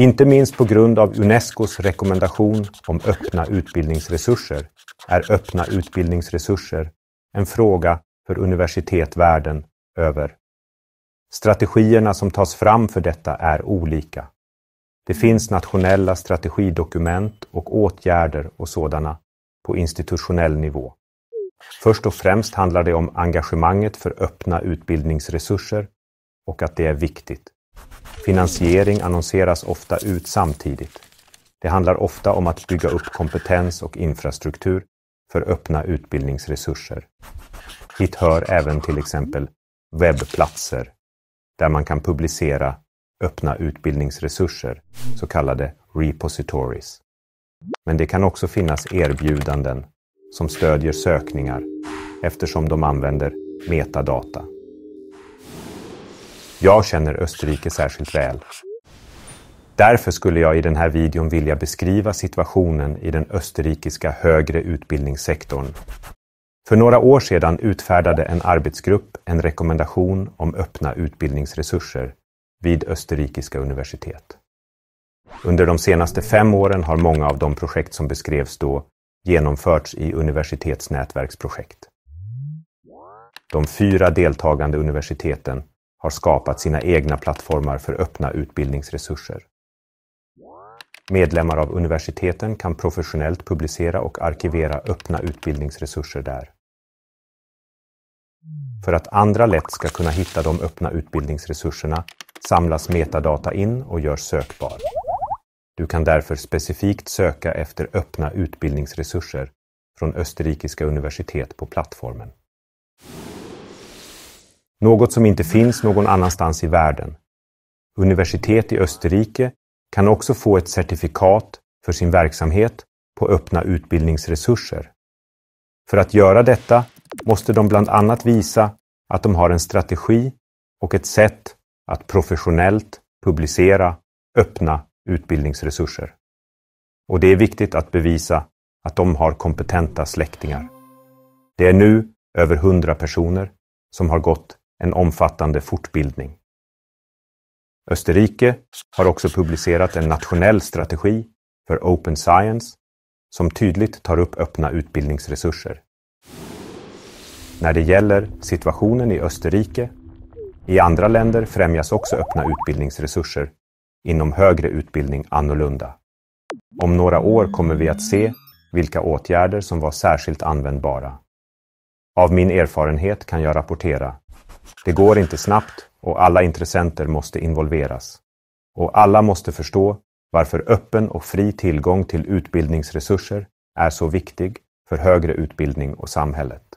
Inte minst på grund av Unescos rekommendation om öppna utbildningsresurser är öppna utbildningsresurser en fråga för universitet världen över. Strategierna som tas fram för detta är olika. Det finns nationella strategidokument och åtgärder och sådana på institutionell nivå. Först och främst handlar det om engagemanget för öppna utbildningsresurser och att det är viktigt. Finansiering annonseras ofta ut samtidigt. Det handlar ofta om att bygga upp kompetens och infrastruktur för öppna utbildningsresurser. Hit hör även till exempel webbplatser där man kan publicera öppna utbildningsresurser, så kallade repositories. Men det kan också finnas erbjudanden som stödjer sökningar eftersom de använder metadata. Jag känner Österrike särskilt väl. Därför skulle jag i den här videon vilja beskriva situationen i den österrikiska högre utbildningssektorn. För några år sedan utfärdade en arbetsgrupp en rekommendation om öppna utbildningsresurser vid österrikiska universitet. Under de senaste fem åren har många av de projekt som beskrevs då genomförts i universitetsnätverksprojekt. De fyra deltagande universiteten har skapat sina egna plattformar för öppna utbildningsresurser. Medlemmar av universiteten kan professionellt publicera och arkivera öppna utbildningsresurser där. För att andra lätt ska kunna hitta de öppna utbildningsresurserna samlas metadata in och görs sökbar. Du kan därför specifikt söka efter öppna utbildningsresurser från österrikiska universitet på plattformen. Något som inte finns någon annanstans i världen. Universitet i Österrike kan också få ett certifikat för sin verksamhet på öppna utbildningsresurser. För att göra detta måste de bland annat visa att de har en strategi och ett sätt att professionellt publicera öppna utbildningsresurser. Och det är viktigt att bevisa att de har kompetenta släktingar. Det är nu över 100 personer som har gått en omfattande fortbildning. Österrike har också publicerat en nationell strategi för Open Science som tydligt tar upp öppna utbildningsresurser. När det gäller situationen i Österrike, i andra länder främjas också öppna utbildningsresurser, inom högre utbildning annorlunda. Om några år kommer vi att se vilka åtgärder som var särskilt användbara. Av min erfarenhet kan jag rapportera det går inte snabbt och alla intressenter måste involveras. Och alla måste förstå varför öppen och fri tillgång till utbildningsresurser är så viktig för högre utbildning och samhället.